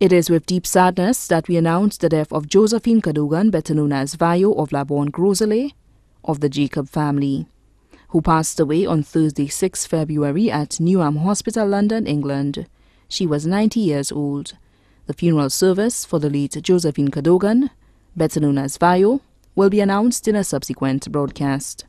It is with deep sadness that we announce the death of Josephine Cadogan, better known as Vayo of Laborn Groselet, of the Jacob family, who passed away on Thursday, 6 February at Newham Hospital, London, England. She was 90 years old. The funeral service for the late Josephine Cadogan, better known as Vayo, will be announced in a subsequent broadcast.